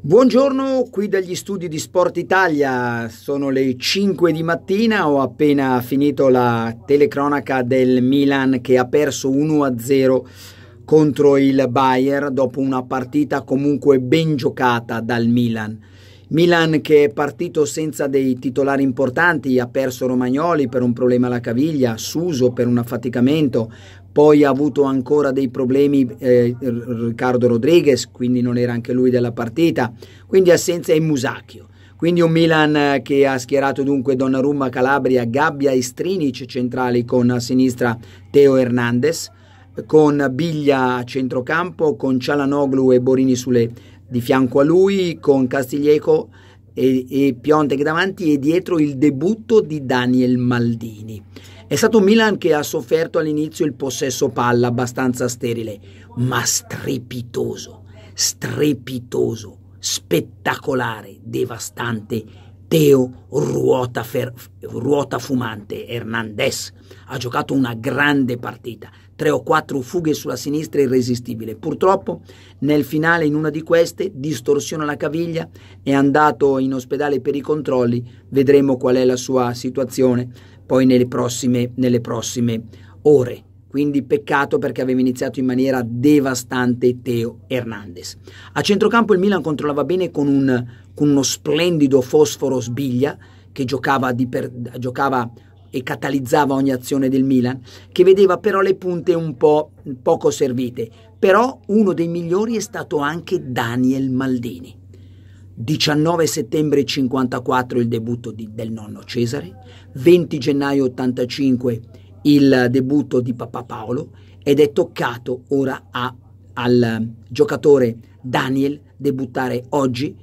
Buongiorno, qui dagli studi di Sport Italia, sono le 5 di mattina, ho appena finito la telecronaca del Milan che ha perso 1-0 contro il Bayer dopo una partita comunque ben giocata dal Milan. Milan che è partito senza dei titolari importanti, ha perso Romagnoli per un problema alla caviglia, Suso per un affaticamento, poi ha avuto ancora dei problemi eh, Riccardo Rodriguez, quindi non era anche lui della partita, quindi assenza in Musacchio. Quindi un Milan eh, che ha schierato dunque Donnarumma, Calabria, Gabbia e Strinic centrali con a sinistra Teo Hernandez, con Biglia a centrocampo, con Cialanoglu e Borini sulle di fianco a lui con Castiglieco e, e Piontek davanti e dietro il debutto di Daniel Maldini. È stato Milan che ha sofferto all'inizio il possesso palla abbastanza sterile, ma strepitoso, strepitoso, spettacolare, devastante Teo Ruota, Fer, Ruota Fumante Hernandez ha giocato una grande partita, tre o quattro fughe sulla sinistra irresistibile. Purtroppo nel finale in una di queste distorsiona la caviglia, è andato in ospedale per i controlli, vedremo qual è la sua situazione poi nelle prossime, nelle prossime ore. Quindi peccato perché aveva iniziato in maniera devastante Teo Hernandez. A centrocampo il Milan controllava bene con, un, con uno splendido Fosforo Sbiglia che giocava, per, giocava e catalizzava ogni azione del Milan, che vedeva però le punte un po' poco servite. Però uno dei migliori è stato anche Daniel Maldini. 19 settembre 54 il debutto di, del nonno Cesare, 20 gennaio 85 il debutto di Papà Paolo ed è toccato ora a, al giocatore Daniel debuttare oggi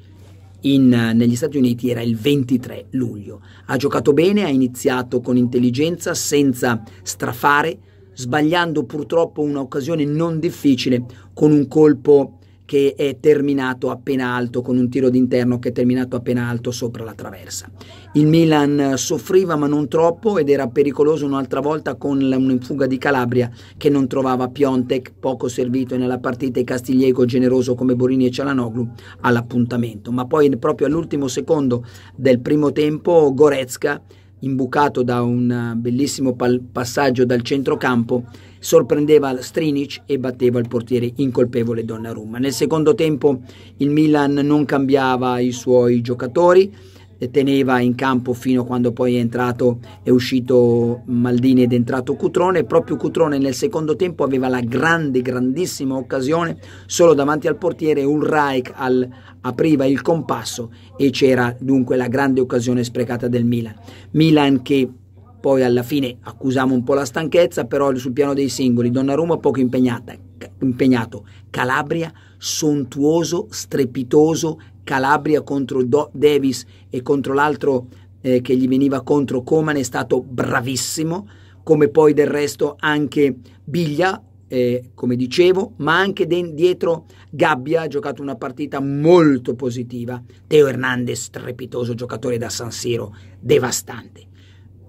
in, negli Stati Uniti era il 23 luglio. Ha giocato bene, ha iniziato con intelligenza, senza strafare, sbagliando purtroppo un'occasione non difficile con un colpo che è terminato appena alto con un tiro d'interno che è terminato appena alto sopra la traversa. Il Milan soffriva ma non troppo ed era pericoloso un'altra volta con una fuga di Calabria che non trovava Piontek, poco servito nella partita e Castigliego generoso come Borini e Cialanoglu all'appuntamento. Ma poi proprio all'ultimo secondo del primo tempo Gorezca imbucato da un eh, bellissimo pal- passaggio dal centrocampo, sorprendeva Strinic e batteva il portiere incolpevole Donnarumma. Nel secondo tempo il Milan non cambiava i suoi giocatori, teneva in campo fino a quando poi è entrato è uscito Maldini ed è entrato Cutrone proprio Cutrone nel secondo tempo aveva la grande grandissima occasione solo davanti al portiere Ulreich al, apriva il compasso e c'era dunque la grande occasione sprecata del Milan Milan che poi alla fine accusavamo un po' la stanchezza però sul piano dei singoli Donnarumma poco impegnata, impegnato Calabria sontuoso strepitoso Calabria contro Do- Davis e contro l'altro eh, che gli veniva contro Coman è stato bravissimo, come poi del resto anche Biglia, eh, come dicevo, ma anche de- dietro Gabbia ha giocato una partita molto positiva. Teo Hernandez, strepitoso giocatore da San Siro, devastante.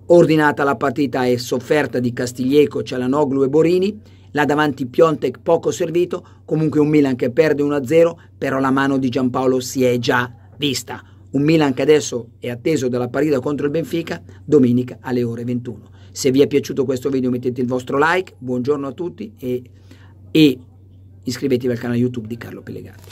Ordinata la partita e sofferta di Castiglieco, Cialanoglu e Borini là davanti Piontek poco servito, comunque un Milan che perde 1-0, però la mano di Giampaolo si è già vista. Un Milan che adesso è atteso dalla partita contro il Benfica domenica alle ore 21. Se vi è piaciuto questo video mettete il vostro like, buongiorno a tutti e, e iscrivetevi al canale YouTube di Carlo Pellegatti.